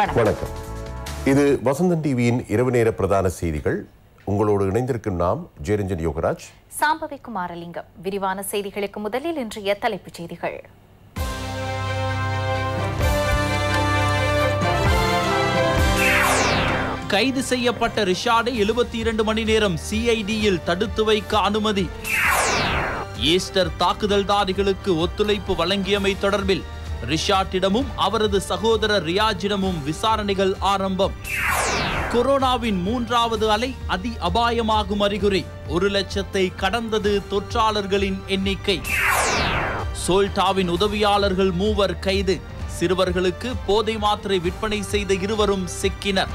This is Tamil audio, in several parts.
வணக்கம் இது வசந்தன் டிவியின் இரவு நேர பிரதான செய்திகள் உங்களோடு இணைந்திருக்கும் நாம் ஜெயரஞ்சன் யோகராஜ் சாம்பவி குமாரலிங்கம் விரிவான செய்திகளுக்கு முதலில் இன்றைய தலைப்புச் செய்திகள் கைது செய்யப்பட்ட ரிஷாடை எழுபத்தி இரண்டு மணி நேரம் சிஐடியில் தடுத்து வைக்க அனுமதி ஈஸ்டர் தாக்குதல்தாரிகளுக்கு ஒத்துழைப்பு வழங்கியமை தொடர்பில் ரிஷாட்டிடமும் அவரது சகோதரர் ரியாஜிடமும் விசாரணைகள் ஆரம்பம் கொரோனாவின் மூன்றாவது அலை அதி அபாயமாகும் அறிகுறி ஒரு லட்சத்தை கடந்தது தொற்றாளர்களின் எண்ணிக்கை சோல்டாவின் உதவியாளர்கள் மூவர் கைது சிறுவர்களுக்கு போதை மாத்திரை விற்பனை செய்த இருவரும் சிக்கினர்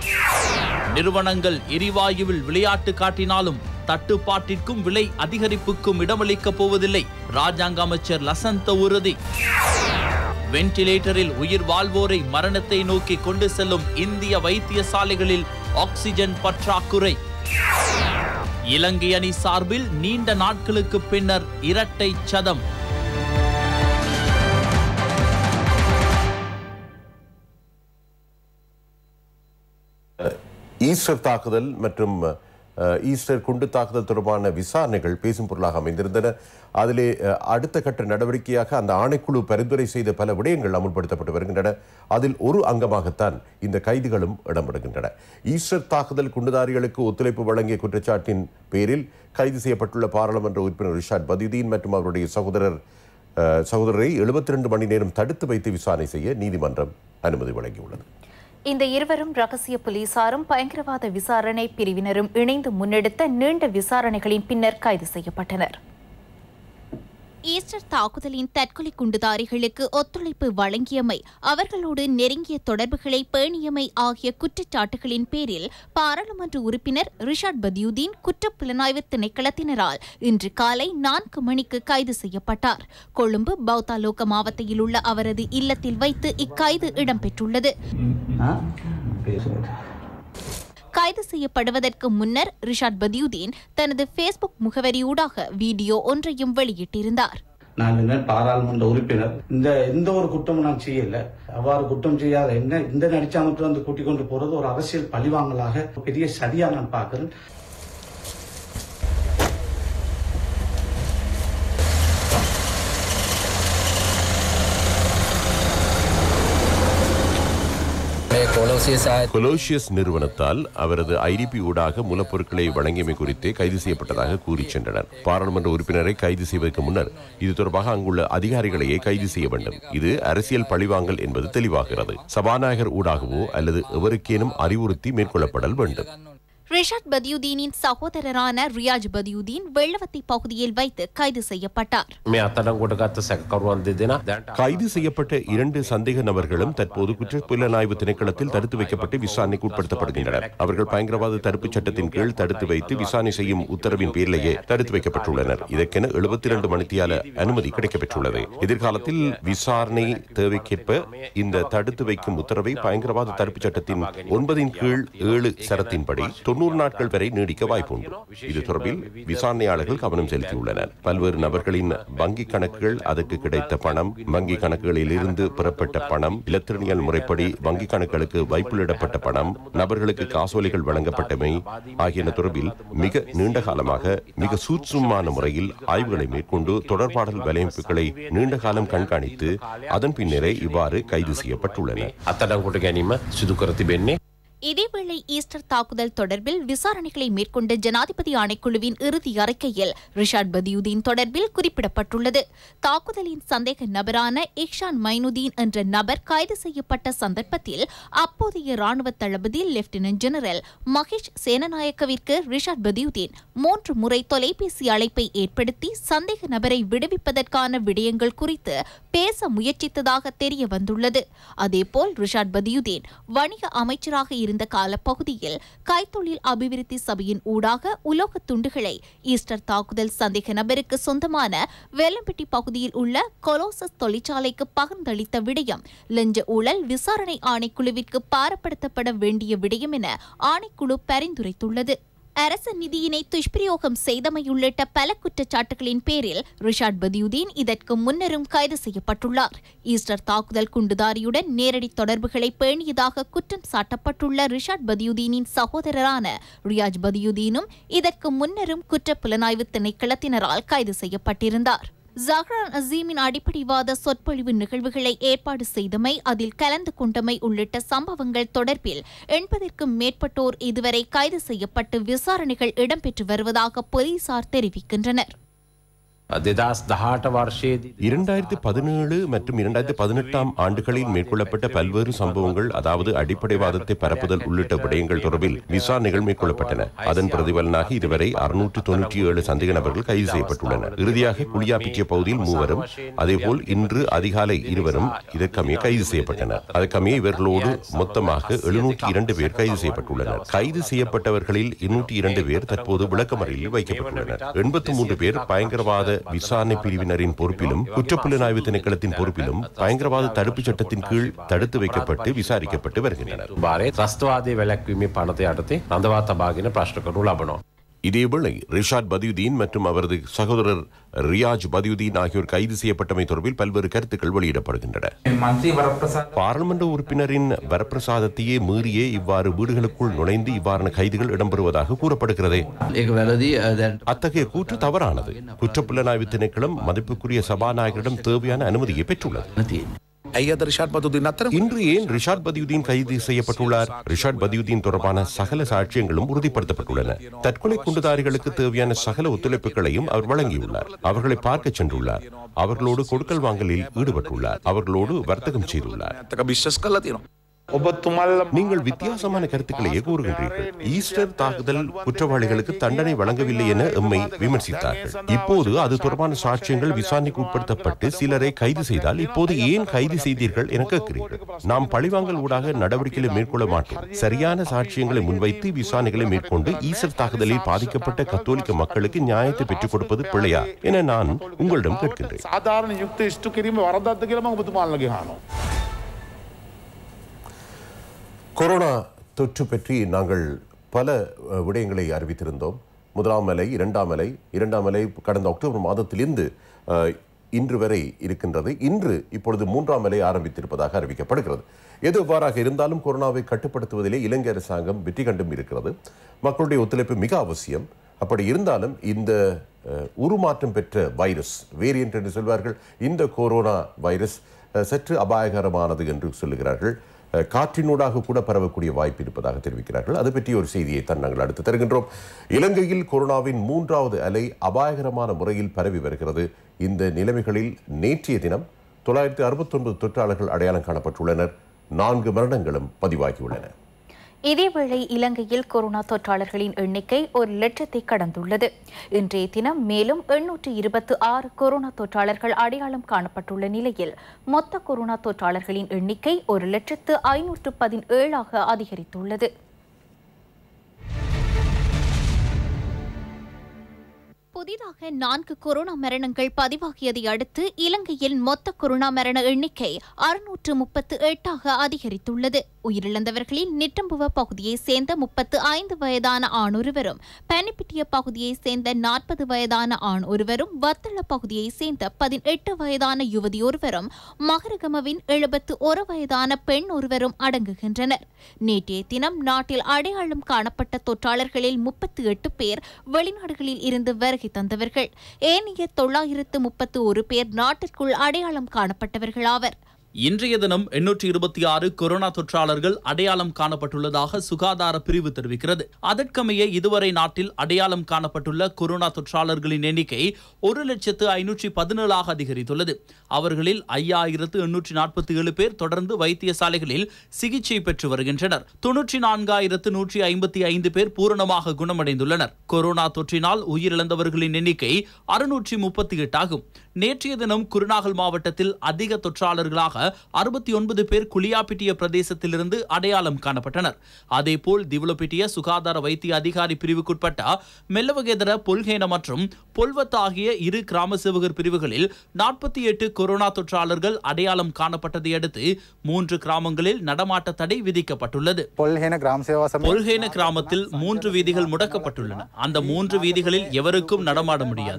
நிறுவனங்கள் எரிவாயுவில் விளையாட்டு காட்டினாலும் தட்டுப்பாட்டிற்கும் விலை அதிகரிப்புக்கும் இடமளிக்கப் போவதில்லை ராஜாங்க அமைச்சர் லசந்த உறுதி வென்டிலேட்டரில் உயிர் வாழ்வோரை மரணத்தை நோக்கி கொண்டு செல்லும் இந்திய வைத்தியசாலைகளில் ஆக்சிஜன் பற்றாக்குறை இலங்கை அணி சார்பில் நீண்ட நாட்களுக்கு பின்னர் இரட்டை சதம் ஈஸ்டர் தாக்குதல் மற்றும் ஈஸ்டர் குண்டு தாக்குதல் தொடர்பான விசாரணைகள் பேசும் பொருளாக அமைந்திருந்தன அதிலே அடுத்த கட்ட நடவடிக்கையாக அந்த ஆணைக்குழு பரிந்துரை செய்த பல விடயங்கள் அமுல்படுத்தப்பட்டு வருகின்றன அதில் ஒரு அங்கமாகத்தான் இந்த கைதுகளும் இடம்பெறுகின்றன ஈஸ்டர் தாக்குதல் குண்டுதாரிகளுக்கு ஒத்துழைப்பு வழங்கிய குற்றச்சாட்டின் பேரில் கைது செய்யப்பட்டுள்ள பாராளுமன்ற உறுப்பினர் ரிஷாட் பதிதீன் மற்றும் அவருடைய சகோதரர் சகோதரரை எழுபத்தி ரெண்டு மணி நேரம் தடுத்து வைத்து விசாரணை செய்ய நீதிமன்றம் அனுமதி வழங்கியுள்ளது இந்த இருவரும் ரகசிய போலீசாரும் பயங்கரவாத விசாரணை பிரிவினரும் இணைந்து முன்னெடுத்த நீண்ட விசாரணைகளின் பின்னர் கைது செய்யப்பட்டனர் ஈஸ்டர் தாக்குதலின் தற்கொலை குண்டுதாரிகளுக்கு ஒத்துழைப்பு வழங்கியமை அவர்களோடு நெருங்கிய தொடர்புகளை பேணியமை ஆகிய குற்றச்சாட்டுகளின் பேரில் பாராளுமன்ற உறுப்பினர் ரிஷாட் பதியுதீன் புலனாய்வு திணைக்களத்தினரால் இன்று காலை நான்கு மணிக்கு கைது செய்யப்பட்டார் கொழும்பு பௌத்தாலோக மாவட்டத்தில் உள்ள அவரது இல்லத்தில் வைத்து இக்கைது இடம்பெற்றுள்ளது கைது செய்யப்படுவதற்கு முன்னர் ரிஷாத் பதியுதீன் தனது பேஸ்புக் முகவரியூடாக வீடியோ ஒன்றையும் வெளியிட்டிருந்தார் நான் பாராளுமன்ற உறுப்பினர் இந்த எந்த ஒரு குற்றமும் நான் செய்யல அவ்வாறு குற்றம் செய்யாத என்ன இந்த நடிச்சா வந்து கூட்டிக் கொண்டு போறது ஒரு அரசியல் பழிவாங்கலாக பெரிய சரியா நான் பார்க்கிறேன் கொலோசியஸ் நிறுவனத்தால் அவரது ஐடிபி ஊடாக மூலப்பொருட்களை வழங்கியமை குறித்து கைது செய்யப்பட்டதாக கூறி சென்றனர் பாராளுமன்ற உறுப்பினரை கைது செய்வதற்கு முன்னர் இது தொடர்பாக அங்குள்ள அதிகாரிகளையே கைது செய்ய வேண்டும் இது அரசியல் பழிவாங்கல் என்பது தெளிவாகிறது சபாநாயகர் ஊடாகவோ அல்லது எவருக்கேனும் அறிவுறுத்தி மேற்கொள்ளப்படல் வேண்டும் ரிஷாத் பதியுதீனின் சகோதரரான ரியாஜ் பதியுதீன் வெள்ளவத்தி பகுதியில் வைத்து கைது செய்யப்பட்டார் கைது செய்யப்பட்ட இரண்டு சந்தேக நபர்களும் தற்போது குற்ற புலனாய்வு திணைக்களத்தில் தடுத்து வைக்கப்பட்டு விசாரணைக்கு உட்படுத்தப்படுகின்றனர் அவர்கள் பயங்கரவாத தடுப்பு சட்டத்தின் கீழ் தடுத்து வைத்து விசாரணை செய்யும் உத்தரவின் பேரிலேயே தடுத்து வைக்கப்பட்டுள்ளனர் இதற்கென எழுபத்தி இரண்டு மணித்தியால அனுமதி கிடைக்கப்பெற்றுள்ளது எதிர்காலத்தில் விசாரணை தேவைக்கேற்ப இந்த தடுத்து வைக்கும் உத்தரவை பயங்கரவாத தடுப்பு சட்டத்தின் ஒன்பதின் கீழ் ஏழு சரத்தின்படி தொண்ணூறு தொன்னூறு நாட்கள் வரை நீடிக்க வாய்ப்புண்டு இது தொடர்பில் விசாரணையாளர்கள் கவனம் செலுத்தியுள்ளனர் பல்வேறு நபர்களின் வங்கி கணக்குகள் அதற்கு கிடைத்த பணம் வங்கி கணக்குகளில் இருந்து பெறப்பட்ட பணம் இலத்திரனியல் முறைப்படி வங்கி கணக்குகளுக்கு வைப்புலிடப்பட்ட பணம் நபர்களுக்கு காசோலைகள் வழங்கப்பட்டமை ஆகியன தொடர்பில் மிக நீண்ட காலமாக மிக சூட்சமான முறையில் ஆய்வுகளை மேற்கொண்டு தொடர்பாடல் வலையமைப்புகளை நீண்ட காலம் கண்காணித்து அதன் பின்னரே இவ்வாறு கைது செய்யப்பட்டுள்ளன அத்தடம் கூட்ட சுதுக்கரத்தி பெண்ணே இதேவேளை ஈஸ்டர் தாக்குதல் தொடர்பில் விசாரணைகளை மேற்கொண்ட ஜனாதிபதி ஆணைக்குழுவின் இறுதி அறிக்கையில் ரிஷாட் பதியுதீன் தொடர்பில் குறிப்பிடப்பட்டுள்ளது தாக்குதலின் சந்தேக நபரான இக்ஷான் மைனுதீன் என்ற நபர் கைது செய்யப்பட்ட சந்தர்ப்பத்தில் அப்போதைய ராணுவ தளபதி லெப்டினன்ட் ஜெனரல் மகேஷ் சேனநாயக்கவிற்கு ரிஷாட் பதியுதீன் மூன்று முறை தொலைபேசி அழைப்பை ஏற்படுத்தி சந்தேக நபரை விடுவிப்பதற்கான விடயங்கள் குறித்து பேச முயற்சித்ததாக தெரிய வந்துள்ளது அதேபோல் ரிஷாட் பதியுதீன் வணிக அமைச்சராக இருந்த இருந்த காலப்பகுதியில் கைத்தொழில் அபிவிருத்தி சபையின் ஊடாக உலோக துண்டுகளை ஈஸ்டர் தாக்குதல் சந்தேக நபருக்கு சொந்தமான வேலம்பட்டி பகுதியில் உள்ள கொலோசஸ் தொழிற்சாலைக்கு பகிர்ந்தளித்த விடயம் லஞ்ச ஊழல் விசாரணை ஆணைக்குழுவிற்கு பாரப்படுத்தப்பட வேண்டிய விடயம் என ஆணைக்குழு பரிந்துரைத்துள்ளது அரச நிதியினை துஷ்பிரயோகம் செய்தமை உள்ளிட்ட பல குற்றச்சாட்டுகளின் பேரில் ரிஷாட் பதியுதீன் இதற்கு முன்னரும் கைது செய்யப்பட்டுள்ளார் ஈஸ்டர் தாக்குதல் குண்டுதாரியுடன் நேரடி தொடர்புகளை பேணியதாக குற்றம் சாட்டப்பட்டுள்ள ரிஷாட் பதியுதீனின் சகோதரரான ரியாஜ் பதியுதீனும் இதற்கு முன்னரும் குற்ற புலனாய்வு திணைக்களத்தினரால் கைது செய்யப்பட்டிருந்தார் ஜஹ்ரான் அசீமின் அடிப்படைவாத சொற்பொழிவு நிகழ்வுகளை ஏற்பாடு செய்தமை அதில் கலந்து கொண்டமை உள்ளிட்ட சம்பவங்கள் தொடர்பில் எண்பதற்கும் மேற்பட்டோர் இதுவரை கைது செய்யப்பட்டு விசாரணைகள் இடம்பெற்று வருவதாக போலீசார் தெரிவிக்கின்றனர் இரண்டாயிரத்தி பதினேழு மற்றும் இரண்டாயிரத்தி பதினெட்டாம் ஆண்டுகளில் மேற்கொள்ளப்பட்ட பல்வேறு சம்பவங்கள் அதாவது அடிப்படைவாதத்தை பரப்புதல் உள்ளிட்ட விடயங்கள் தொடர்பில் விசாரணைகள் மேற்கொள்ளப்பட்டன அதன் பிரதிபலனாக இதுவரை அறுநூற்று தொன்னூற்றி ஏழு சந்தேக நபர்கள் கைது செய்யப்பட்டுள்ளனர் இறுதியாக பகுதியில் மூவரும் அதேபோல் இன்று அதிகாலை இருவரும் இதற்கமைய கைது செய்யப்பட்டனர் அதற்கமைய இவர்களோடு மொத்தமாக எழுநூற்றி இரண்டு பேர் கைது செய்யப்பட்டுள்ளனர் கைது செய்யப்பட்டவர்களில் இருநூற்றி இரண்டு பேர் தற்போது விளக்கமறையில் வைக்கப்பட்டுள்ளனர் எண்பத்தி மூன்று பேர் பயங்கரவாத விசாரணை பிரிவினரின் பொறுப்பிலும் குற்றப்புலனாய்வு திணைக்களத்தின் பொறுப்பிலும் பயங்கரவாத தடுப்புச் சட்டத்தின் கீழ் தடுத்து வைக்கப்பட்டு விசாரிக்கப்பட்டு வருகின்றனர் பணத்தை இதேவேளை ரிஷாத் பதியுதீன் மற்றும் அவரது சகோதரர் ரியாஜ் பதியுதீன் ஆகியோர் கைது செய்யப்பட்டமை தொடர்பில் பல்வேறு கருத்துக்கள் வெளியிடப்படுகின்றன பாராளுமன்ற உறுப்பினரின் வரப்பிரசாதத்தையே மீறியே இவ்வாறு வீடுகளுக்குள் நுழைந்து இவ்வாறான கைதுகள் இடம்பெறுவதாக கூறப்படுகிறது அத்தகைய கூற்று தவறானது குற்றப்புலனாய்வு திணைக்களம் மதிப்புக்குரிய சபாநாயகரிடம் தேவையான அனுமதியை பெற்றுள்ளது ஐயாத பதுதீன் இன்று ஏன் ரிஷாட் பதியுதீன் கைது செய்யப்பட்டுள்ளார் ரிஷாட் பதியுதீன் தொடர்பான சகல சாட்சியங்களும் உறுதிப்படுத்தப்பட்டுள்ளன தற்கொலை குண்டுதாரிகளுக்கு தேவையான சகல ஒத்துழைப்புகளையும் அவர் வழங்கியுள்ளார் அவர்களை பார்க்க சென்றுள்ளார் அவர்களோடு கொடுக்கல் வாங்கலில் ஈடுபட்டுள்ளார் அவர்களோடு வர்த்தகம் செய்துள்ளார் நீங்கள் வித்தியாசமான கருத்துக்களை கூறுகின்றீர்கள் ஈஸ்டர் தாக்குதல் குற்றவாளிகளுக்கு தண்டனை வழங்கவில்லை என எம்மை விமர்சித்தார்கள் இப்போது அது தொடர்பான சாட்சியங்கள் விசாரணைக்கு உட்படுத்தப்பட்டு சிலரை கைது செய்தால் இப்போது ஏன் கைது செய்தீர்கள் என கேட்கிறீர்கள் நாம் பழிவாங்கல் ஊடாக நடவடிக்கைகளை மேற்கொள்ள மாட்டோம் சரியான சாட்சியங்களை முன்வைத்து விசாரணைகளை மேற்கொண்டு ஈஸ்டர் தாக்குதலில் பாதிக்கப்பட்ட கத்தோலிக்க மக்களுக்கு நியாயத்தை பெற்றுக் கொடுப்பது பிள்ளையா என நான் உங்களிடம் கேட்கின்றேன் கொரோனா தொற்று பற்றி நாங்கள் பல விடயங்களை அறிவித்திருந்தோம் முதலாம் அலை இரண்டாம் அலை இரண்டாம் அலை கடந்த அக்டோபர் மாதத்திலிருந்து இன்று வரை இருக்கின்றது இன்று இப்பொழுது மூன்றாம் அலை ஆரம்பித்திருப்பதாக அறிவிக்கப்படுகிறது எது எவ்வாறாக இருந்தாலும் கொரோனாவை கட்டுப்படுத்துவதிலே இலங்கை அரசாங்கம் வெற்றி கண்டும் இருக்கிறது மக்களுடைய ஒத்துழைப்பு மிக அவசியம் அப்படி இருந்தாலும் இந்த உருமாற்றம் பெற்ற வைரஸ் வேரியன்ட் என்று சொல்வார்கள் இந்த கொரோனா வைரஸ் சற்று அபாயகரமானது என்று சொல்லுகிறார்கள் காற்றினூடாக கூட பரவக்கூடிய வாய்ப்பு இருப்பதாக தெரிவிக்கிறார்கள் அது பற்றி ஒரு செய்தியை தான் நாங்கள் அடுத்து தருகின்றோம் இலங்கையில் கொரோனாவின் மூன்றாவது அலை அபாயகரமான முறையில் பரவி வருகிறது இந்த நிலைமைகளில் நேற்றைய தினம் தொள்ளாயிரத்தி அறுபத்தொன்பது தொற்றாளர்கள் அடையாளம் காணப்பட்டுள்ளனர் நான்கு மரணங்களும் பதிவாகியுள்ளன இதேவேளை இலங்கையில் கொரோனா தொற்றாளர்களின் எண்ணிக்கை ஒரு லட்சத்தை கடந்துள்ளது இன்றைய தினம் மேலும் எண்ணூற்று இருபத்து ஆறு கொரோனா தொற்றாளர்கள் அடையாளம் காணப்பட்டுள்ள நிலையில் மொத்த கொரோனா தொற்றாளர்களின் எண்ணிக்கை ஒரு லட்சத்து ஐநூற்று பதினேழாக அதிகரித்துள்ளது புதிதாக நான்கு கொரோனா மரணங்கள் பதிவாகியதை அடுத்து இலங்கையில் மொத்த கொரோனா மரண எண்ணிக்கை அறுநூற்று முப்பத்து எட்டாக அதிகரித்துள்ளது உயிரிழந்தவர்களில் நிட்டம்புவ பகுதியைச் சேர்ந்த முப்பத்து ஐந்து வயதான ஆண் ஒருவரும் பனிப்பிட்டிய பகுதியைச் சேர்ந்த நாற்பது வயதான ஆண் ஒருவரும் வத்தள பகுதியைச் சேர்ந்த பதினெட்டு வயதான யுவதி ஒருவரும் மகரகமவின் எழுபத்து ஒரு வயதான பெண் ஒருவரும் அடங்குகின்றனர் நேற்றைய தினம் நாட்டில் அடையாளம் காணப்பட்ட தொற்றாளர்களில் முப்பத்தி எட்டு பேர் வெளிநாடுகளில் இருந்து வருகிறார் உருவாக்கி தந்தவர்கள் ஏனைய தொள்ளாயிரத்து முப்பத்து ஒரு பேர் நாட்டிற்குள் அடையாளம் காணப்பட்டவர்களாவர் இன்றைய தினம் எண்ணூற்றி இருபத்தி ஆறு கொரோனா தொற்றாளர்கள் அடையாளம் காணப்பட்டுள்ளதாக சுகாதார பிரிவு தெரிவிக்கிறது அதற்கமைய இதுவரை நாட்டில் அடையாளம் காணப்பட்டுள்ள கொரோனா தொற்றாளர்களின் எண்ணிக்கை ஒரு லட்சத்து ஐநூற்றி பதினேழாக அதிகரித்துள்ளது அவர்களில் ஐயாயிரத்து எண்ணூற்றி நாற்பத்தி ஏழு பேர் தொடர்ந்து வைத்தியசாலைகளில் சிகிச்சை பெற்று வருகின்றனர் தொன்னூற்றி நான்காயிரத்து நூற்றி ஐம்பத்தி ஐந்து பேர் பூரணமாக குணமடைந்துள்ளனர் கொரோனா தொற்றினால் உயிரிழந்தவர்களின் எண்ணிக்கை அறுநூற்றி முப்பத்தி எட்டாகும் நேற்றைய தினம் குருநாகல் மாவட்டத்தில் அதிக தொற்றாளர்களாக அறுபத்தி ஒன்பது பேர் குளியாப்பிட்டிய பிரதேசத்திலிருந்து அடையாளம் காணப்பட்டனர் அதேபோல் திவலப்பிட்டிய சுகாதார வைத்திய அதிகாரி பிரிவுக்குட்பட்ட மெல்லவகேதர பொல்ஹேன மற்றும் பொல்வத் ஆகிய இரு கிராம சேவகர் பிரிவுகளில் நாற்பத்தி எட்டு கொரோனா தொற்றாளர்கள் அடையாளம் காணப்பட்டதை அடுத்து மூன்று கிராமங்களில் நடமாட்ட தடை விதிக்கப்பட்டுள்ளது பொல்கேன கிராமத்தில் மூன்று வீதிகள் முடக்கப்பட்டுள்ளன அந்த மூன்று வீதிகளில் எவருக்கும் நடமாட முடியாது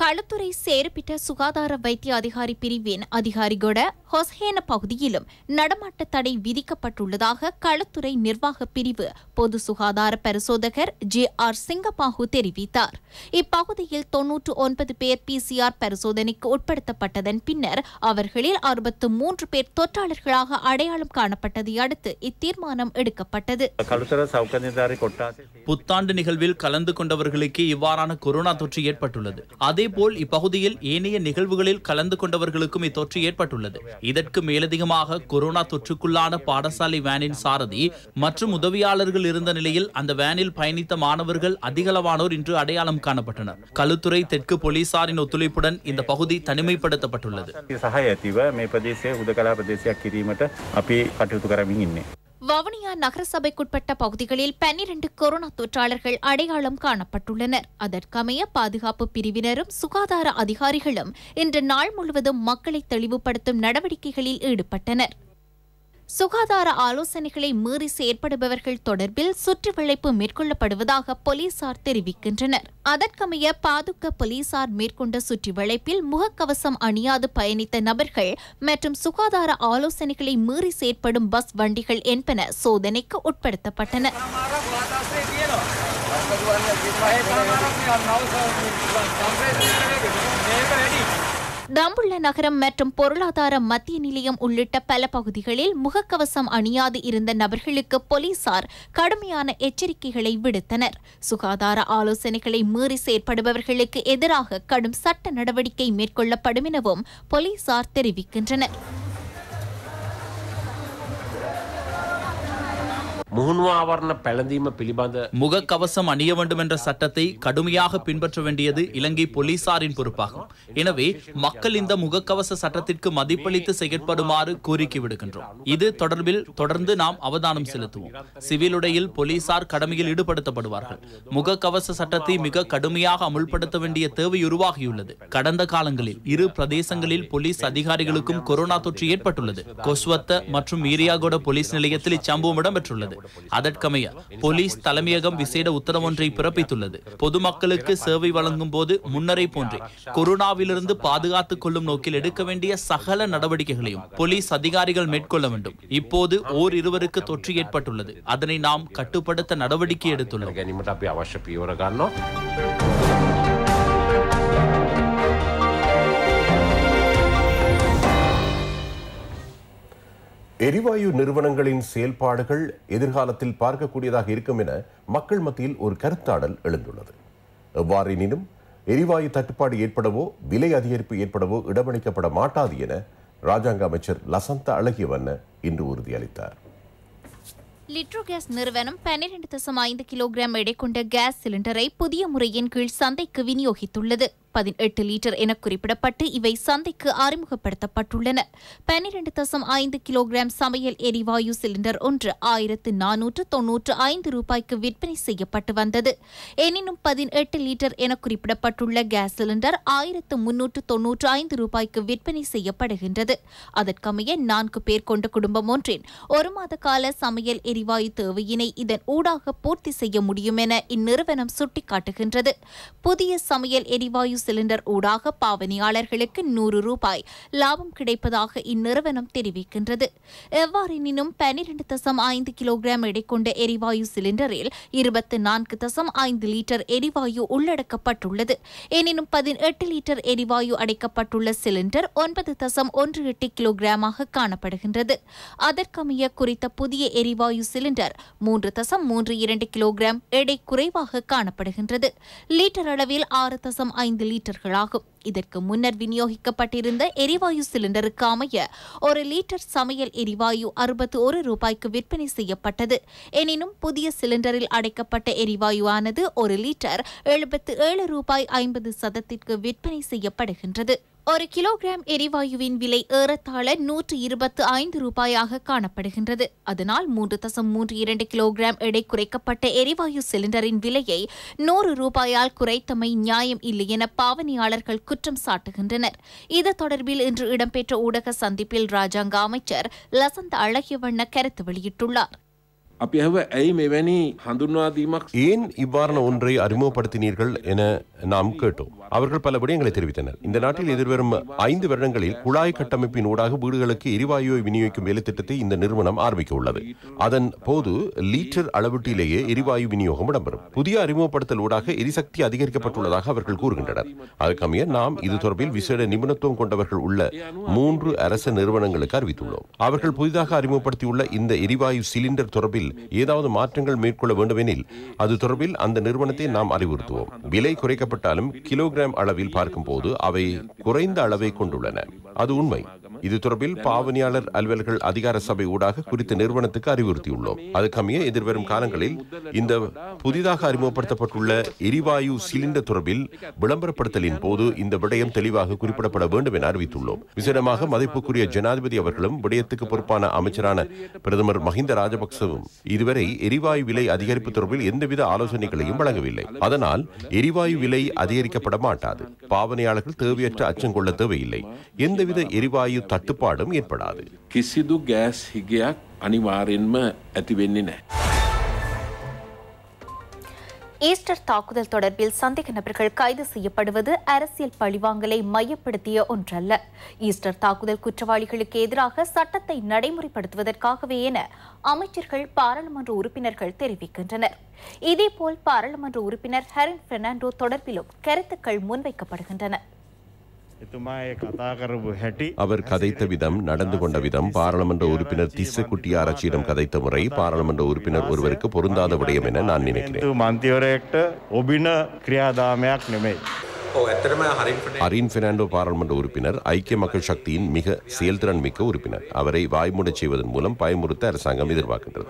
களுத்துறை சேருப்பிட்ட சுகாதார வைத்திய அதிகாரி பிரிவின் அதிகாரிகோட ஹொசேன பகுதியிலும் நடமாட்ட தடை விதிக்கப்பட்டுள்ளதாக களத்துறை நிர்வாக பிரிவு பொது சுகாதார பரிசோதகர் ஜி ஆர் சிங்கபாகு தெரிவித்தார் இப்பகுதியில் தொன்னூற்று ஒன்பது பேர் பிசிஆர் பரிசோதனைக்கு உட்படுத்தப்பட்டதன் பின்னர் அவர்களில் அறுபத்து மூன்று பேர் தொற்றாளர்களாக அடையாளம் காணப்பட்டதை அடுத்து இத்தீர்மானம் எடுக்கப்பட்டது புத்தாண்டு நிகழ்வில் கலந்து கொண்டவர்களுக்கு இவ்வாறான கொரோனா தொற்று ஏற்பட்டுள்ளது அதே அதேபோல் இப்பகுதியில் ஏனைய நிகழ்வுகளில் கலந்து கொண்டவர்களுக்கும் இத்தொற்று ஏற்பட்டுள்ளது இதற்கு மேலதிகமாக கொரோனா தொற்றுக்குள்ளான பாடசாலை வேனின் சாரதி மற்றும் உதவியாளர்கள் இருந்த நிலையில் அந்த வேனில் பயணித்த மாணவர்கள் அதிகளவானோர் இன்று அடையாளம் காணப்பட்டனர் கழுத்துறை தெற்கு போலீசாரின் ஒத்துழைப்புடன் இந்த பகுதி தனிமைப்படுத்தப்பட்டுள்ளது வவுனியா நகரசபைக்குட்பட்ட பகுதிகளில் பன்னிரண்டு கொரோனா தொற்றாளர்கள் அடையாளம் காணப்பட்டுள்ளனர் அதற்கமைய பாதுகாப்பு பிரிவினரும் சுகாதார அதிகாரிகளும் இன்று நாள் முழுவதும் மக்களை தெளிவுபடுத்தும் நடவடிக்கைகளில் ஈடுபட்டனர் சுகாதார ஆலோசனைகளை மீறி செயற்படுபவர்கள் தொடர்பில் சுற்றுவளைப்பு மேற்கொள்ளப்படுவதாக போலீசார் தெரிவிக்கின்றனர் அதற்கமைய பாதுக்க போலீசார் மேற்கொண்ட சுற்றுவளைப்பில் முகக்கவசம் அணியாது பயணித்த நபர்கள் மற்றும் சுகாதார ஆலோசனைகளை மீறி செயற்படும் பஸ் வண்டிகள் என்பன சோதனைக்கு உட்படுத்தப்பட்டன தம்புள்ள நகரம் மற்றும் பொருளாதார மத்திய நிலையம் உள்ளிட்ட பல பகுதிகளில் முகக்கவசம் அணியாது இருந்த நபர்களுக்கு போலீசார் கடுமையான எச்சரிக்கைகளை விடுத்தனர் சுகாதார ஆலோசனைகளை மீறி செயற்படுபவர்களுக்கு எதிராக கடும் சட்ட நடவடிக்கை மேற்கொள்ளப்படும் எனவும் போலீசார் தெரிவிக்கின்றனர் முகக்கவசம் அணிய வேண்டும் என்ற சட்டத்தை கடுமையாக பின்பற்ற வேண்டியது இலங்கை போலீசாரின் பொறுப்பாகும் எனவே மக்கள் இந்த முகக்கவச சட்டத்திற்கு மதிப்பளித்து செயற்படுமாறு கோரிக்கை விடுகின்றோம் இது தொடர்பில் தொடர்ந்து நாம் அவதானம் செலுத்துவோம் சிவில் உடையில் போலீசார் கடமையில் ஈடுபடுத்தப்படுவார்கள் முகக்கவச சட்டத்தை மிக கடுமையாக அமுல்படுத்த வேண்டிய தேவை உருவாகியுள்ளது கடந்த காலங்களில் இரு பிரதேசங்களில் போலீஸ் அதிகாரிகளுக்கும் கொரோனா தொற்று ஏற்பட்டுள்ளது கொஸ்வத்த மற்றும் ஈரியாகோட போலீஸ் நிலையத்தில் இச்சம்பவம் இடம்பெற்றுள்ளது அதற்கமைய போலீஸ் தலைமையகம் விசேட உத்தரவொன்றை பிறப்பித்துள்ளது பொதுமக்களுக்கு சேவை வழங்கும் போது முன்னரை போன்றே கொரோனாவிலிருந்து பாதுகாத்துக் கொள்ளும் நோக்கில் எடுக்க வேண்டிய சகல நடவடிக்கைகளையும் போலீஸ் அதிகாரிகள் மேற்கொள்ள வேண்டும் இப்போது ஓர் இருவருக்கு தொற்று ஏற்பட்டுள்ளது அதனை நாம் கட்டுப்படுத்த நடவடிக்கை எடுத்துள்ளோம் எரிவாயு நிறுவனங்களின் செயல்பாடுகள் எதிர்காலத்தில் பார்க்கக்கூடியதாக இருக்கும் என மக்கள் மத்தியில் ஒரு கருத்தாடல் எழுந்துள்ளது எவ்வாறெனினும் எரிவாயு தட்டுப்பாடு ஏற்படவோ விலை அதிகரிப்பு ஏற்படவோ இடமளிக்கப்பட மாட்டாது என ராஜாங்க அமைச்சர் லசந்த அழகியவண்ண இன்று உறுதியளித்தார் லிட்ரோ கேஸ் நிறுவனம் பன்னிரண்டு தசம் ஐந்து கிலோகிராம் எடை கொண்ட கேஸ் சிலிண்டரை புதிய முறையின் கீழ் சந்தைக்கு விநியோகித்துள்ளது பதினெட்டு லிட்டர் என குறிப்பிடப்பட்டு இவை சந்தைக்கு அறிமுகப்படுத்தப்பட்டுள்ளன பன்னிரண்டு தசம் ஐந்து கிலோகிராம் சமையல் எரிவாயு சிலிண்டர் ஒன்று ஆயிரத்து நானூற்று தொன்னூற்று ஐந்து ரூபாய்க்கு விற்பனை செய்யப்பட்டு வந்தது எனினும் பதினெட்டு லிட்டர் என குறிப்பிடப்பட்டுள்ள கேஸ் சிலிண்டர் ஆயிரத்து முன்னூற்று தொன்னூற்று ஐந்து ரூபாய்க்கு விற்பனை செய்யப்படுகின்றது அதற்கமைய நான்கு பேர் கொண்ட குடும்பம் ஒன்றின் ஒரு மாத கால சமையல் எரிவாயு தேவையினை இதன் ஊடாக பூர்த்தி செய்ய முடியும் என இந்நிறுவனம் சுட்டிக்காட்டுகின்றது புதிய சமையல் எரிவாயு சிலிண்டர் ஊடாக பாவனையாளர்களுக்கு நூறு ரூபாய் லாபம் கிடைப்பதாக இந்நிறுவனம் தெரிவிக்கின்றது எவ்வாறெனினும் பனிரெண்டு தசம் ஐந்து கிலோகிராம் எடை கொண்ட எரிவாயு சிலிண்டரில் இருபத்தி நான்கு தசம் ஐந்து லிட்டர் எரிவாயு உள்ளடக்கப்பட்டுள்ளது எனினும் பதினெட்டு லிட்டர் எரிவாயு அடைக்கப்பட்டுள்ள சிலிண்டர் ஒன்பது தசம் ஒன்று எட்டு கிலோகிராமாக காணப்படுகின்றது அதற்கமைய குறித்த புதிய எரிவாயு சிலிண்டர் மூன்று தசம் மூன்று இரண்டு கிலோகிராம் எடை குறைவாக காணப்படுகின்றது லிட்டர் அளவில் ஆறு தசம் ஐந்து லிட்டர்களாகும் இதற்கு முன்னர் விநியோகிக்கப்பட்டிருந்த எரிவாயு சிலிண்டருக்கு அமைய ஒரு லிட்டர் சமையல் எரிவாயு அறுபத்தி ஒரு ரூபாய்க்கு விற்பனை செய்யப்பட்டது எனினும் புதிய சிலிண்டரில் அடைக்கப்பட்ட எரிவாயுவானது ஒரு லிட்டர் எழுபத்து ஏழு ரூபாய் ஐம்பது சதத்திற்கு விற்பனை செய்யப்படுகின்றது ஒரு கிலோகிராம் எரிவாயுவின் விலை ஏறத்தாழ நூற்று இருபத்து ஐந்து ரூபாயாக காணப்படுகின்றது அதனால் மூன்று தசம் மூன்று இரண்டு கிலோகிராம் எடை குறைக்கப்பட்ட எரிவாயு சிலிண்டரின் விலையை நூறு ரூபாயால் குறைத்தமை நியாயம் இல்லை என பாவனையாளர்கள் குற்றம் சாட்டுகின்றனர் இது தொடர்பில் இன்று இடம்பெற்ற ஊடக சந்திப்பில் ராஜாங்க அமைச்சர் லசந்த் அழகியவண்ண கருத்து வெளியிட்டுள்ளார் ஏன் இவ்வாறான ஒன்றை அறிமுகப்படுத்தினீர்கள் என நாம் கேட்டோம் அவர்கள் பல விடயங்களை தெரிவித்தனர் இந்த நாட்டில் எதிர்வரும் ஐந்து வருடங்களில் குழாய் கட்டமைப்பின் ஊடாக வீடுகளுக்கு எரிவாயுவை விநியோகிக்கும் வேலை திட்டத்தை இந்த நிறுவனம் ஆரம்பிக்க உள்ளது அதன் போது லீட்டர் அளவீட்டிலேயே எரிவாயு விநியோகம் இடம்பெறும் புதிய அறிமுகப்படுத்தல் ஊடாக எரிசக்தி அதிகரிக்கப்பட்டுள்ளதாக அவர்கள் கூறுகின்றனர் அதற்கமைய நாம் இது தொடர்பில் விசேட நிபுணத்துவம் கொண்டவர்கள் உள்ள மூன்று அரச நிறுவனங்களுக்கு அறிவித்துள்ளோம் அவர்கள் புதிதாக அறிமுகப்படுத்தியுள்ள இந்த எரிவாயு சிலிண்டர் தொடர்பில் ஏதாவது மாற்றங்கள் மேற்கொள்ள வேண்டுமெனில் அது தொடர்பில் அந்த நிறுவனத்தை நாம் அறிவுறுத்துவோம் விலை குறைக்கப்பட்டாலும் கிலோகிராம் கிலோகிராம் அளவில் பார்க்கும்போது அவை குறைந்த அளவை கொண்டுள்ளன அது உண்மை இது தொடர்பில் பாவனையாளர் அலுவல்கள் அதிகார சபை ஊடாக குறித்த நிறுவனத்துக்கு அறிவுறுத்தியுள்ளோம் அது கம்மிய எதிர்வரும் காலங்களில் இந்த புதிதாக அறிமுகப்படுத்தப்பட்டுள்ள எரிவாயு சிலிண்டர் தொடர்பில் விளம்பரப்படுத்தலின் போது இந்த விடயம் தெளிவாக குறிப்பிடப்பட வேண்டும் என அறிவித்துள்ளோம் விசேடமாக மதிப்புக்குரிய ஜனாதிபதி அவர்களும் விடயத்துக்கு பொறுப்பான அமைச்சரான பிரதமர் மஹிந்த ராஜபக்சவும் இதுவரை எரிவாயு விலை அதிகரிப்பு தொடர்பில் எந்தவித ஆலோசனைகளையும் வழங்கவில்லை அதனால் எரிவாயு விலை அதிகரிக்கப்பட வரமாட்டாது பாவனையாளர்கள் தேவையற்ற அச்சம் கொள்ள தேவையில்லை எந்தவித எரிவாயு தட்டுப்பாடும் ஏற்படாது அனிவாரியன்ம அத்திவென்னின ஈஸ்டர் தாக்குதல் தொடர்பில் சந்தேக நபர்கள் கைது செய்யப்படுவது அரசியல் பழிவாங்கலை மையப்படுத்திய ஒன்றல்ல ஈஸ்டர் தாக்குதல் குற்றவாளிகளுக்கு எதிராக சட்டத்தை நடைமுறைப்படுத்துவதற்காகவே என அமைச்சர்கள் பாராளுமன்ற உறுப்பினர்கள் தெரிவிக்கின்றனர் இதேபோல் பாராளுமன்ற உறுப்பினர் ஹெரன் பெர்னாண்டோ தொடர்பிலும் கருத்துக்கள் முன்வைக்கப்படுகின்றன அவர் கதைத்த விதம் நடந்து கொண்ட விதம் பாராளுமன்ற உறுப்பினர் திசு குட்டி ஆராய்ச்சியிடம் கதைத்த முறை பாராளுமன்ற உறுப்பினர் ஒருவருக்கு பொருந்தாத விடயம் என நான் நினைக்கிறேன் அரின் பெர்னாண்டோ பாராளுமன்ற உறுப்பினர் ஐக்கிய மக்கள் சக்தியின் மிக செயல்திறன் மிக்க உறுப்பினர் அவரை வாய்மூடச் செய்வதன் மூலம் பயமுறுத்த அரசாங்கம் எதிர்பார்க்கின்றது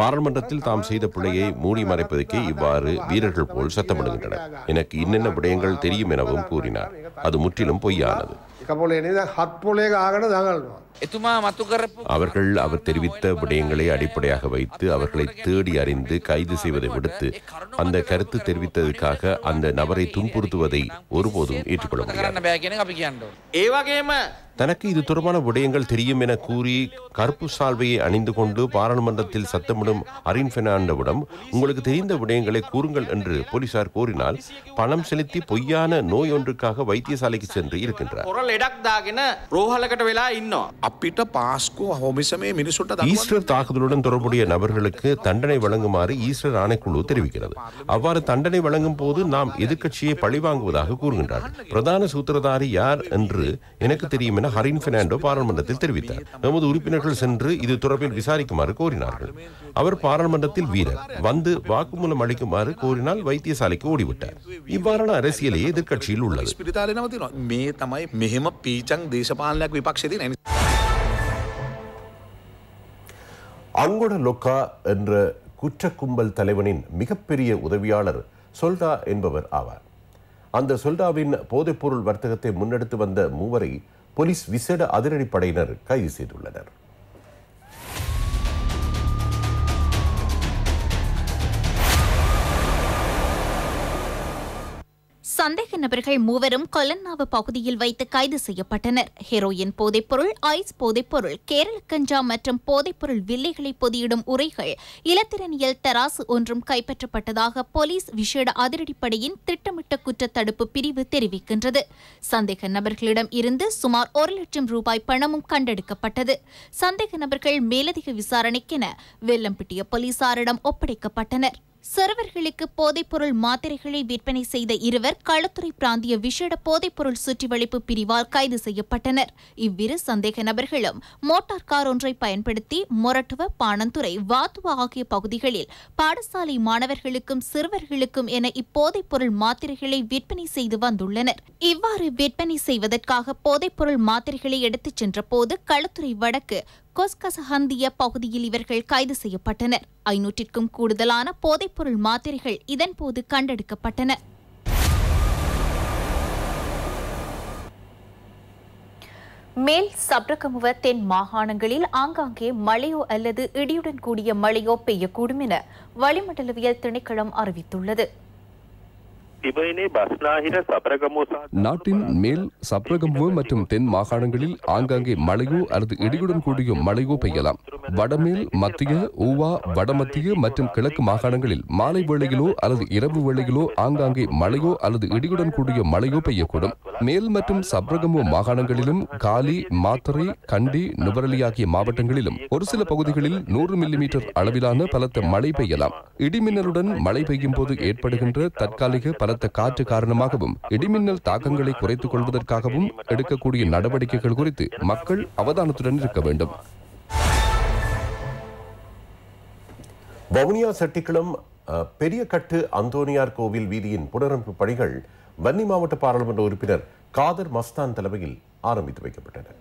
பாராளுமன்றத்தில் தாம் செய்த பிழையை மூடி மறைப்பதற்கே இவ்வாறு வீரர்கள் போல் சத்தமிடுகின்றனர் எனக்கு இன்னென்ன விடயங்கள் தெரியும் எனவும் கூறினார் அது முற்றிலும் பொய்யானது அவர்கள் அவர் தெரிவித்த விடயங்களை அடிப்படையாக வைத்து அவர்களை தேடி அறிந்து கைது செய்வதை விடுத்து அந்த கருத்து தெரிவித்ததற்காக அந்த நபரை துன்புறுத்துவதை ஒருபோதும் ஏற்றுக்கொள்ள முடியாது தனக்கு இது தொடர்பான விடயங்கள் தெரியும் என கூறி கருப்பு சால்வையை அணிந்து கொண்டு பாராளுமன்றத்தில் சத்தமிடும் அரின் பெர்னாண்டோவிடம் உங்களுக்கு தெரிந்த விடயங்களை கூறுங்கள் என்று போலீசார் கூறினால் பணம் செலுத்தி பொய்யான நோய் ஒன்றுக்காக வைத்தியசாலைக்கு சென்று இருக்கின்றார் ஈஸ்டர் தாக்குதலுடன் தொடர்புடைய நபர்களுக்கு தண்டனை வழங்குமாறு ஈஸ்டர் ஆணைக்குழு தெரிவிக்கிறது அவ்வாறு தண்டனை வழங்கும் போது நாம் எதிர்கட்சியை பழிவாங்குவதாக கூறுகின்றார் பிரதான சூத்திரதாரி யார் என்று எனக்கு தெரியும் என ஹரின் பெர்னாண்டோ பாராளுமன்றத்தில் தெரிவித்தார் எமது உறுப்பினர்கள் சென்று இது தொடர்பில் விசாரிக்குமாறு கோரினார்கள் அவர் பாராளுமன்றத்தில் வீரர் வந்து வாக்குமூலம் அளிக்குமாறு கோரினால் வைத்தியசாலைக்கு ஓடிவிட்டார் இவ்வாறான அரசியலே எதிர்கட்சியில் உள்ளது அங்குட லொக்கா என்ற குற்ற கும்பல் தலைவனின் மிகப்பெரிய உதவியாளர் சொல்டா என்பவர் ஆவார் அந்த சொல்டாவின் போதைப்பொருள் வர்த்தகத்தை முன்னெடுத்து வந்த மூவரை போலீஸ் விசேட அதிரடிப்படையினர் கைது செய்துள்ளனர் சந்தேக நபர்கள் மூவரும் கொலன்னாவு பகுதியில் வைத்து கைது செய்யப்பட்டனர் ஹெரோயின் போதைப்பொருள் ஐஸ் போதைப்பொருள் கேரள கஞ்சா மற்றும் போதைப்பொருள் வில்லைகளை பொதியிடும் உரைகள் இலத்திரனியல் தராசு ஒன்றும் கைப்பற்றப்பட்டதாக போலீஸ் விசேட அதிரடிப்படையின் திட்டமிட்ட தடுப்பு பிரிவு தெரிவிக்கின்றது சந்தேக நபர்களிடம் இருந்து சுமார் ஒரு லட்சம் ரூபாய் பணமும் கண்டெடுக்கப்பட்டது சந்தேக நபர்கள் மேலதிக விசாரணைக்கென வெல்லம்பிட்டிய போலீசாரிடம் ஒப்படைக்கப்பட்டனர் சிறுவர்களுக்கு போதைப்பொருள் மாத்திரைகளை விற்பனை செய்த இருவர் களத்துறை பிராந்திய விஷேட போதைப்பொருள் சுற்றிவளிப்பு பிரிவால் கைது செய்யப்பட்டனர் இவ்விரு சந்தேக நபர்களும் மோட்டார் கார் ஒன்றை பயன்படுத்தி மொரட்டுவ பாணந்துறை வாத்துவா ஆகிய பகுதிகளில் பாடசாலை மாணவர்களுக்கும் சிறுவர்களுக்கும் என இப்போதைப்பொருள் மாத்திரைகளை விற்பனை செய்து வந்துள்ளனர் இவ்வாறு விற்பனை செய்வதற்காக போதைப்பொருள் மாத்திரைகளை எடுத்துச் சென்றபோது களத்துறை வடக்கு கொஸ்கசஹந்திய பகுதியில் இவர்கள் கைது செய்யப்பட்டனர் ஐநூற்றிற்கும் கூடுதலான போதைப்பொருள் மாத்திரைகள் இதன்போது கண்டெடுக்கப்பட்டன மேல் சப்ரகமுவ தென் மாகாணங்களில் ஆங்காங்கே மழையோ அல்லது இடியுடன் கூடிய மழையோ பெய்யக்கூடும் என வளிமண்டலவியல் திணைக்களம் அறிவித்துள்ளது நாட்டின் மேல் சப்ரகமுவ மற்றும் தென் மாகாணங்களில் ஆங்காங்கே மழையோ அல்லது இடியுடன் கூடிய மழையோ பெய்யலாம் வடமேல் மத்திய ஊவா வடமத்திய மற்றும் கிழக்கு மாகாணங்களில் மாலை வேளையிலோ அல்லது இரவு வேளையிலோ ஆங்காங்கே மழையோ அல்லது இடியுடன் கூடிய மழையோ பெய்யக்கூடும் மேல் மற்றும் சப்ரகம்பு மாகாணங்களிலும் காலி மாத்தரை கண்டி நுவரலி ஆகிய மாவட்டங்களிலும் ஒரு சில பகுதிகளில் நூறு மில்லிமீட்டர் அளவிலான பலத்த மழை பெய்யலாம் இடிமின்னலுடன் மழை பெய்யும் போது ஏற்படுகின்ற தற்காலிக பலத்த பலத்த காற்று காரணமாகவும் இடிமின்னல் தாக்கங்களை குறைத்துக் கொள்வதற்காகவும் எடுக்கக்கூடிய நடவடிக்கைகள் குறித்து மக்கள் அவதானத்துடன் இருக்க வேண்டும் வவுனியா செட்டிக்குளம் பெரிய கட்டு அந்தோனியார் கோவில் வீதியின் புனரமைப்பு பணிகள் வன்னி மாவட்ட பாராளுமன்ற உறுப்பினர் காதர் மஸ்தான் தலைமையில் ஆரம்பித்து வைக்கப்பட்டன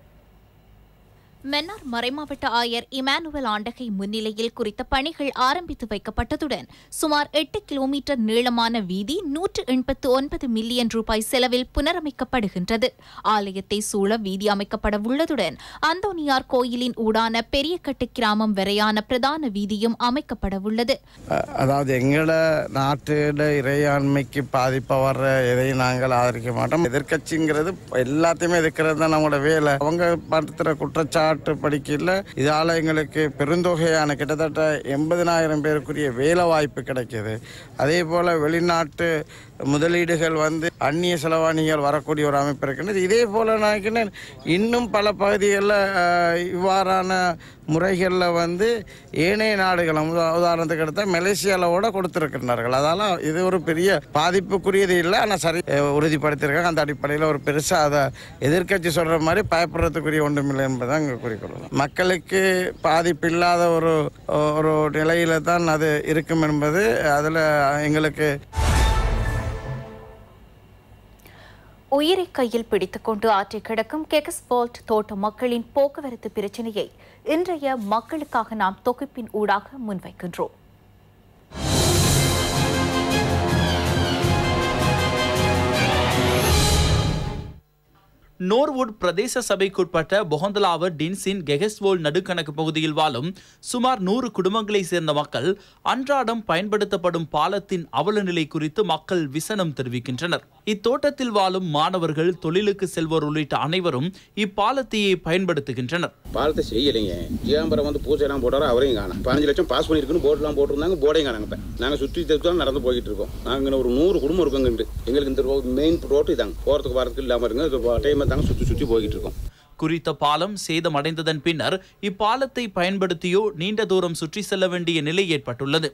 மன்னார் மறைமாவட்ட ஆயர் இமானுவல் ஆண்டகை முன்னிலையில் குறித்த பணிகள் ஆரம்பித்து வைக்கப்பட்டதுடன் சுமார் எட்டு கிலோமீட்டர் நீளமான வீதி நூற்று எண்பத்து ஒன்பது மில்லியன் ரூபாய் செலவில் புனரமைக்கப்படுகின்றது ஆலயத்தை சூழ வீதி அமைக்கப்பட உள்ளதுடன் அந்தோனியார் கோயிலின் ஊடான பெரியக்கட்டு கிராமம் வரையான பிரதான வீதியும் அமைக்கப்பட உள்ளது அதாவது எங்கள நாட்டில் இறையாண்மைக்கு பாதிப்ப வர்ற எதையும் நாங்கள் ஆதரிக்க மாட்டோம் எதிர்கட்சிங்கிறது எல்லாத்தையுமே எதிர்க்கிறது தான் நம்மளோட வேலை அவங்க பண்ற குற்றச்சாட்டு வரலாற்று படிக்கையில் இதால் எங்களுக்கு பெருந்தொகையான கிட்டத்தட்ட எண்பதினாயிரம் பேருக்குரிய வேலை வாய்ப்பு கிடைக்கிது அதே போல் வெளிநாட்டு முதலீடுகள் வந்து அந்நிய செலவாணிகள் வரக்கூடிய ஒரு அமைப்பு இருக்கின்றது இதே போல் நான் இன்னும் பல பகுதிகளில் இவ்வாறான முறைகளில் வந்து ஏனைய நாடுகள் உதாரணத்துக்கு எடுத்தால் மலேசியாவில் கூட கொடுத்துருக்கின்றார்கள் அதால் இது ஒரு பெரிய பாதிப்புக்குரியது இல்லை ஆனால் சரி உறுதிப்படுத்தியிருக்காங்க அந்த அடிப்படையில் ஒரு பெருசாக அதை எதிர்கட்சி சொல்கிற மாதிரி பயப்படுறதுக்குரிய ஒன்றும் இல்லை என்பதை அங்கே குறிக்கொள்ளலாம் மக்களுக்கு பாதிப்பு இல்லாத ஒரு ஒரு நிலையில் தான் அது இருக்கும் என்பது அதில் எங்களுக்கு உயிரை கையில் பிடித்துக்கொண்டு ஆற்றி கிடக்கும் கெகஸ்பால்ட் தோட்ட மக்களின் போக்குவரத்து பிரச்சினையை இன்றைய மக்களுக்காக நாம் தொகுப்பின் ஊடாக முன்வைக்கின்றோம் நோர்வுட் பிரதேச சபைக்குட்பட்ட பொகந்தலாவர் டின்சின் கெகஸ்வோல் நடுக்கணக்கு பகுதியில் வாழும் சுமார் நூறு குடும்பங்களைச் சேர்ந்த மக்கள் அன்றாடம் பயன்படுத்தப்படும் பாலத்தின் அவலநிலை குறித்து மக்கள் விசனம் தெரிவிக்கின்றனர் இத்தோட்டத்தில் வாழும் மாணவர்கள் தொழிலுக்கு செல்வோர் உள்ளிட்ட அனைவரும் இப்பாலத்தையே பயன்படுத்துகின்றனர் பாலத்தை செய்யலைங்க ஏம்பரம் வந்து பூசையெல்லாம் போட்டாரோ அவரையும் காணும் பதினஞ்சு லட்சம் பாஸ் பண்ணியிருக்குன்னு போர்டெல்லாம் போட்டிருந்தாங்க போர்டையும் காணாங்க நாங்கள் சுற்றி தான் நடந்து போய்கிட்டு இருக்கோம் நாங்கள் ஒரு நூறு குடும்பம் இருக்கோங்க எங்களுக்கு இந்த மெயின் ரோட்டு இதாங்க போகிறதுக்கு வரதுக்கு இல்லாமல் இருங்க டைம் தாங்க சுற்றி சுற்றி போய்கிட்டு இருக்கோம் குறித்த பாலம் சேதமடைந்ததன் பின்னர் இப்பாலத்தை பயன்படுத்தியோ நீண்ட தூரம் சுற்றி செல்ல வேண்டிய நிலை ஏற்பட்டுள்ளது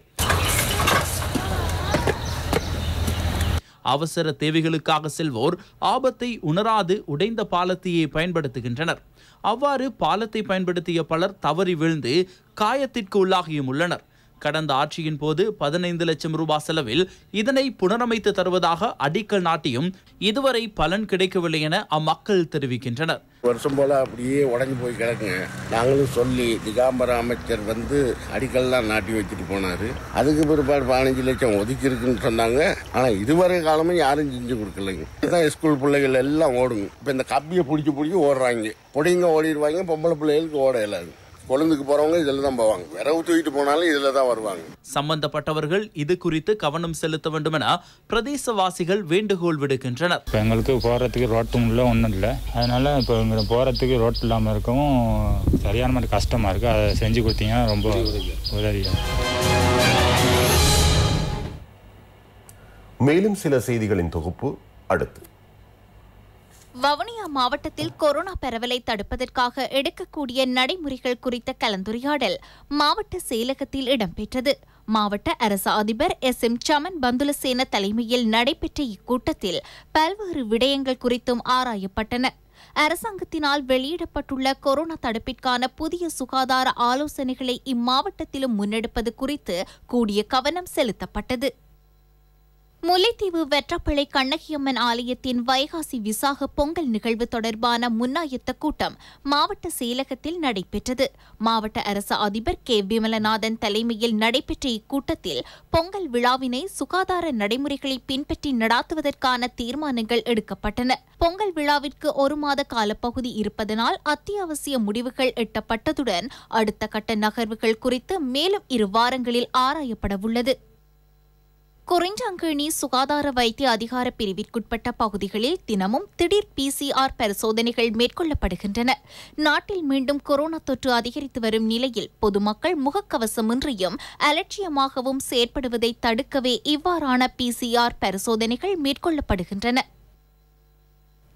அவசர தேவைகளுக்காக செல்வோர் ஆபத்தை உணராது உடைந்த பாலத்தையே பயன்படுத்துகின்றனர் அவ்வாறு பாலத்தை பயன்படுத்திய பலர் தவறி விழுந்து காயத்திற்கு உள்ளாகியும் உள்ளனர் கடந்த ஆட்சியின் போது பதினைந்து லட்சம் ரூபாய் செலவில் இதனை புனரமைத்து தருவதாக அடிக்கல் நாட்டியும் இதுவரை பலன் கிடைக்கவில்லை என அம்மக்கள் தெரிவிக்கின்றனர் வருஷம் போல அப்படியே உடஞ்சி போய் கிடக்குங்க நாங்களும் சொல்லி திகாம்பர அமைச்சர் வந்து அடிக்கல்லாம் நாட்டி வச்சுட்டு போனாரு அதுக்கு பிற்பாடு பதினஞ்சு லட்சம் ஒதுக்கி இருக்குன்னு சொன்னாங்க ஆனா இதுவரை காலமும் யாரும் செஞ்சு கொடுக்கலைங்க இதான் ஸ்கூல் பிள்ளைகள் எல்லாம் ஓடுங்க இப்ப இந்த கப்பியை பிடிச்சி பிடிச்சி ஓடுறாங்க பொடிங்க ஓடிடுவாங்க பொம்பளை பிள்ளைகளுக்கு ஓட இல்லாது கொழுந்துக்கு போறவங்க இதில் தான் போவாங்க விரவு தூக்கிட்டு போனாலும் இதில் தான் வருவாங்க சம்பந்தப்பட்டவர்கள் இது குறித்து கவனம் செலுத்த வேண்டும் என பிரதேசவாசிகள் வேண்டுகோள் விடுக்கின்றனர் இப்போ எங்களுக்கு போகிறதுக்கு ரோட்டும் இல்லை ஒன்றும் இல்லை அதனால இப்போ இங்கே போகிறதுக்கு ரோட் இல்லாமல் இருக்கவும் சரியான மாதிரி கஷ்டமாக இருக்குது அதை செஞ்சு கொடுத்தீங்கன்னா ரொம்ப உதவியாக மேலும் சில செய்திகளின் தொகுப்பு அடுத்து வவுனியா மாவட்டத்தில் கொரோனா பரவலை தடுப்பதற்காக எடுக்கக்கூடிய நடைமுறைகள் குறித்த கலந்துரையாடல் மாவட்ட செயலகத்தில் இடம்பெற்றது மாவட்ட அரச அதிபர் எஸ் எம் சமன் பந்துலசேன தலைமையில் நடைபெற்ற இக்கூட்டத்தில் பல்வேறு விடயங்கள் குறித்தும் ஆராயப்பட்டன அரசாங்கத்தினால் வெளியிடப்பட்டுள்ள கொரோனா தடுப்பிற்கான புதிய சுகாதார ஆலோசனைகளை இம்மாவட்டத்திலும் முன்னெடுப்பது குறித்து கூடிய கவனம் செலுத்தப்பட்டது முல்லைத்தீவு வெற்றப்பள்ளி கண்ணகியம்மன் ஆலயத்தின் வைகாசி விசாக பொங்கல் நிகழ்வு தொடர்பான முன்னாயத்த கூட்டம் மாவட்ட செயலகத்தில் நடைபெற்றது மாவட்ட அரசு அதிபர் கே விமலநாதன் தலைமையில் நடைபெற்ற இக்கூட்டத்தில் பொங்கல் விழாவினை சுகாதார நடைமுறைகளை பின்பற்றி நடாத்துவதற்கான தீர்மானங்கள் எடுக்கப்பட்டன பொங்கல் விழாவிற்கு ஒரு மாத காலப்பகுதி இருப்பதனால் அத்தியாவசிய முடிவுகள் எட்டப்பட்டதுடன் அடுத்த கட்ட நகர்வுகள் குறித்து மேலும் இரு வாரங்களில் ஆராயப்பட உள்ளது குறிஞ்சாங்கேணி சுகாதார வைத்திய அதிகார பிரிவிற்குட்பட்ட பகுதிகளில் தினமும் திடீர் பிசிஆர் பரிசோதனைகள் மேற்கொள்ளப்படுகின்றன நாட்டில் மீண்டும் கொரோனா தொற்று அதிகரித்து வரும் நிலையில் பொதுமக்கள் முகக்கவசமின்றியும் அலட்சியமாகவும் செயற்படுவதை தடுக்கவே இவ்வாறான பிசிஆர் பரிசோதனைகள் மேற்கொள்ளப்படுகின்றன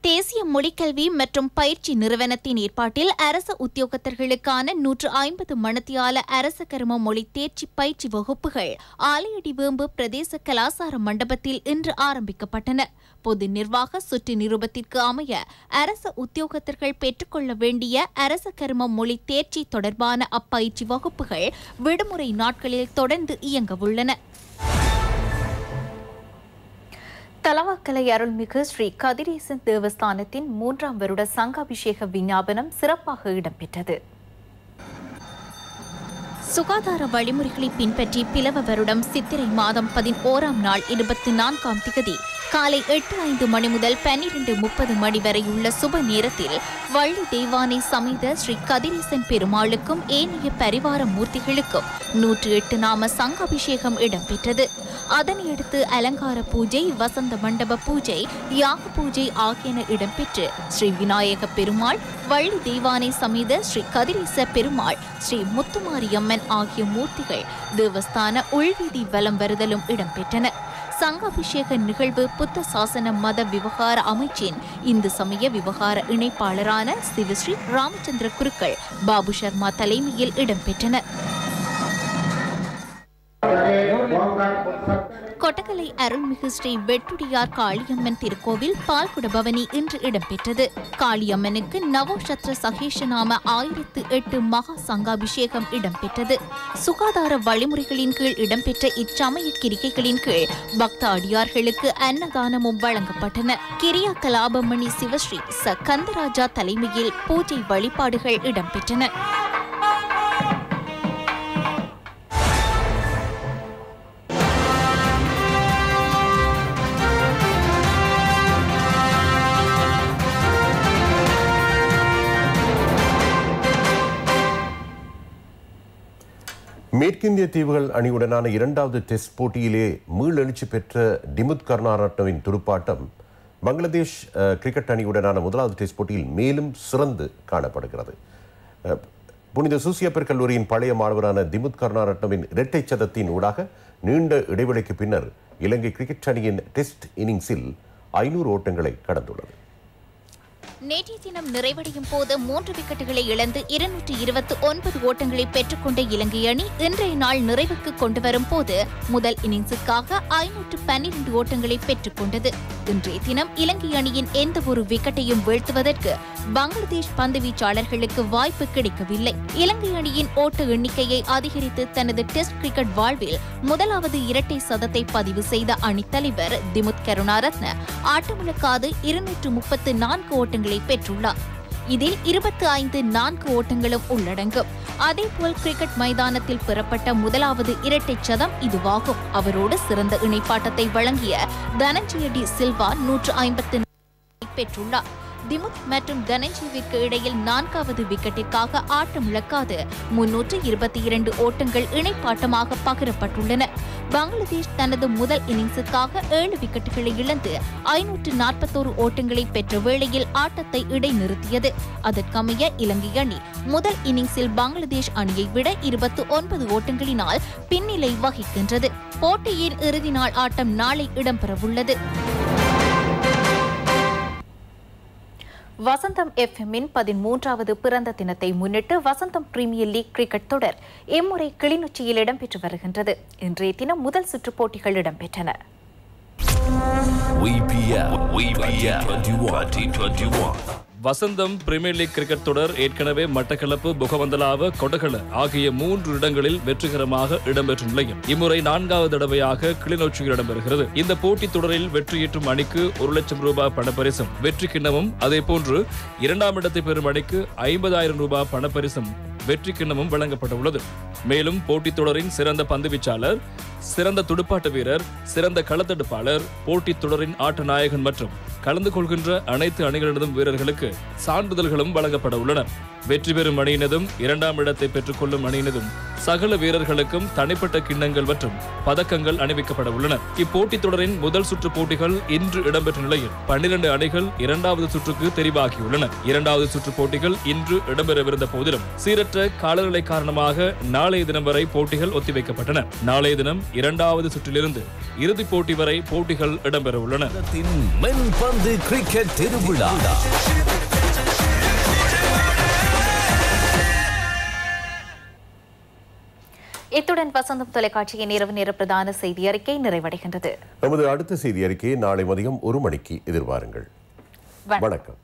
தேசிய மொழிக்கல்வி மற்றும் பயிற்சி நிறுவனத்தின் ஏற்பாட்டில் அரசு உத்தியோகத்தர்களுக்கான நூற்று ஐம்பது மணத்தியால அரச கரும மொழி தேர்ச்சி பயிற்சி வகுப்புகள் ஆலையடிவேம்பு பிரதேச கலாசார மண்டபத்தில் இன்று ஆரம்பிக்கப்பட்டன பொது நிர்வாக சுற்று நிரூபத்திற்கு அமைய அரச உத்தியோகத்தர்கள் பெற்றுக்கொள்ள வேண்டிய அரச கரும மொழி தேர்ச்சி தொடர்பான அப்பயிற்சி வகுப்புகள் விடுமுறை நாட்களில் தொடர்ந்து இயங்கவுள்ளன தலவாக்கலை அருள்மிகு ஸ்ரீ கதிரேசன் தேவஸ்தானத்தின் மூன்றாம் வருட சங்காபிஷேக விஞ்ஞாபனம் சிறப்பாக இடம்பெற்றது சுகாதார வழிமுறைகளை பின்பற்றி பிளவ வருடம் சித்திரை மாதம் பதினோராம் நாள் இருபத்தி நான்காம் திகதி காலை எட்டு ஐந்து மணி முதல் பன்னிரண்டு முப்பது மணி வரையுள்ள சுப நேரத்தில் வள்ளி தெய்வானை சமைத ஸ்ரீ கதிரேசன் பெருமாளுக்கும் ஏனைய பரிவார மூர்த்திகளுக்கும் நூற்று எட்டு நாம சங்காபிஷேகம் இடம்பெற்றது அதனையடுத்து அலங்கார பூஜை வசந்த மண்டப பூஜை யாக பூஜை ஆகியன இடம்பெற்று ஸ்ரீ விநாயக பெருமாள் வள்ளி தெய்வானை சமேத ஸ்ரீ கதிரீச பெருமாள் ஸ்ரீ முத்துமாரியம்மன் ஆகிய மூர்த்திகள் தேவஸ்தான உள்வீதி வலம் வருதலும் இடம்பெற்றன சங்க அபிஷேக நிகழ்வு புத்த சாசன மத விவகார அமைச்சின் இந்து சமய விவகார இணைப்பாளரான சிவஸ்ரீ ராமச்சந்திர குருக்கள் பாபு சர்மா தலைமையில் இடம்பெற்றன கொட்டக்கலை அருள்மிகு ஸ்ரீ வெட்டுடியார் காளியம்மன் திருக்கோவில் பால்குட பவனி இன்று இடம்பெற்றது காளியம்மனுக்கு நவோஷத்ர சகேஷநாம ஆயிரத்து எட்டு மகா சங்காபிஷேகம் இடம்பெற்றது சுகாதார வழிமுறைகளின் கீழ் இடம்பெற்ற இச்சமய கிரிக்கைகளின் கீழ் பக்த அடியார்களுக்கு அன்னதானமும் வழங்கப்பட்டன கிரியா கலாபமணி சிவஸ்ரீ ச கந்தராஜா தலைமையில் பூஜை வழிபாடுகள் இடம்பெற்றன மேற்கிந்திய தீவுகள் அணியுடனான இரண்டாவது டெஸ்ட் போட்டியிலே மீளெழுச்சி பெற்ற டிமுத் கருணாரட்னவின் துடுப்பாட்டம் பங்களாதேஷ் கிரிக்கெட் அணியுடனான முதலாவது டெஸ்ட் போட்டியில் மேலும் சிறந்து காணப்படுகிறது புனித சூசியப்பர் கல்லூரியின் பழைய மாணவரான திமுத் கருணாரட்னவின் இரட்டை சதத்தின் ஊடாக நீண்ட இடைவெளிக்கு பின்னர் இலங்கை கிரிக்கெட் அணியின் டெஸ்ட் இன்னிங்ஸில் ஐநூறு ஓட்டங்களை கடந்துள்ளது நேற்றைய தினம் நிறைவடையும் போது மூன்று விக்கெட்டுகளை இழந்து இருநூற்றி இருபத்தி ஒன்பது ஓட்டங்களை பெற்றுக்கொண்ட இலங்கை அணி இன்றைய நாள் நிறைவுக்கு கொண்டு வரும் போது முதல் இன்னிங்ஸுக்காக ஐநூற்று பன்னிரண்டு ஓட்டங்களை பெற்றுக்கொண்டது இன்றைய தினம் இலங்கை அணியின் எந்த ஒரு விக்கெட்டையும் வீழ்த்துவதற்கு பங்களாதேஷ் பந்து வீச்சாளர்களுக்கு வாய்ப்பு கிடைக்கவில்லை இலங்கை அணியின் ஓட்டு எண்ணிக்கையை அதிகரித்து தனது டெஸ்ட் கிரிக்கெட் வாழ்வில் முதலாவது இரட்டை சதத்தை பதிவு செய்த அணித்தலைவர் திமுத் கருணாரத்ன ஆட்டமிழக்காது இருநூற்று முப்பத்து நான்கு ஓட்டங்களை ஓட்டங்களை பெற்றுள்ளார் இதில் இருபத்தி ஐந்து நான்கு ஓட்டங்களும் உள்ளடங்கும் அதேபோல் கிரிக்கெட் மைதானத்தில் பெறப்பட்ட முதலாவது இரட்டை சதம் இதுவாகும் அவரோடு சிறந்த இணைப்பாட்டத்தை வழங்கிய தனஞ்சய டி சில்வா நூற்று ஐம்பத்தி பெற்றுள்ளார் திமுக் மற்றும் தனஞ்சீவிற்கு இடையில் நான்காவது விக்கெட்டிற்காக ஆட்டம் இழக்காது முன்னூற்று இருபத்தி இரண்டு ஓட்டங்கள் இணைப்பாட்டமாக பகிரப்பட்டுள்ளன பங்களாதேஷ் தனது முதல் இன்னிங்ஸுக்காக ஏழு விக்கெட்டுகளை இழந்து ஐநூற்று நாற்பத்தோரு ஓட்டங்களை பெற்ற வேளையில் ஆட்டத்தை இடைநிறுத்தியது அதற்கமைய இலங்கை அணி முதல் இன்னிங்ஸில் பங்களாதேஷ் அணியை விட இருபத்தி ஒன்பது ஓட்டங்களினால் பின்னிலை வகிக்கின்றது போட்டியின் இறுதி நாள் ஆட்டம் நாளை இடம்பெறவுள்ளது வசந்தம் பதின் பதிமூன்றாவது பிறந்த தினத்தை முன்னிட்டு வசந்தம் பிரீமியர் லீக் கிரிக்கெட் தொடர் இம்முறை கிளிநொச்சியில் இடம்பெற்று வருகின்றது இன்றைய தினம் முதல் சுற்று போட்டிகள் இடம்பெற்றன வசந்தம் பிரீமியர் லீக் கிரிக்கெட் தொடர் ஏற்கனவே மட்டக்களப்பு புகவந்தலாவ கொடகல ஆகிய மூன்று இடங்களில் வெற்றிகரமாக இடம்பெற்ற நிலையில் இம்முறை நான்காவது தடவையாக கிளிநொச்சியில் இடம்பெறுகிறது இந்த போட்டித் தொடரில் வெற்றியீட்டும் அணிக்கு ஒரு லட்சம் ரூபாய் பணப்பரிசும் வெற்றி கிண்ணமும் அதேபோன்று இரண்டாம் இடத்தை பெறும் அணிக்கு ஐம்பதாயிரம் ரூபாய் பணப்பரிசும் வெற்றி கிண்ணமும் உள்ளது மேலும் போட்டித் தொடரின் சிறந்த பந்துவீச்சாளர் சிறந்த துடுப்பாட்ட வீரர் சிறந்த களத்தடுப்பாளர் போட்டித் தொடரின் ஆட்ட நாயகன் மற்றும் கலந்து கொள்கின்ற அனைத்து அணிகளினதும் வீரர்களுக்கு சான்றிதழ்களும் வழங்கப்பட உள்ளன வெற்றி பெறும் அணியினதும் இரண்டாம் இடத்தை பெற்றுக்கொள்ளும் அணியினதும் சகல வீரர்களுக்கும் தனிப்பட்ட கிண்ணங்கள் மற்றும் பதக்கங்கள் அணிவிக்கப்பட உள்ளன இப்போட்டித் தொடரின் முதல் சுற்று போட்டிகள் இன்று இடம்பெற்ற நிலையில் பன்னிரண்டு அணிகள் இரண்டாவது சுற்றுக்கு தெரிவாகியுள்ளன இரண்டாவது சுற்று போட்டிகள் இன்று இடம்பெறவிருந்த போதிலும் சீரற்ற காலநிலை காரணமாக நாளைய தினம் வரை போட்டிகள் ஒத்திவைக்கப்பட்டன நாளைய தினம் இரண்டாவது சுற்றிலிருந்து இறுதிப் போட்டி வரை போட்டிகள் இடம்பெற உள்ளன திருவிழா இத்துடன் வசந்தம் தொலைக்காட்சியின் இரவு நேர பிரதான செய்தி அறிக்கை நிறைவடைகின்றது நமது அடுத்த செய்தி அறிக்கையை நாளை மதியம் ஒரு மணிக்கு எதிர்பாருங்கள் வணக்கம்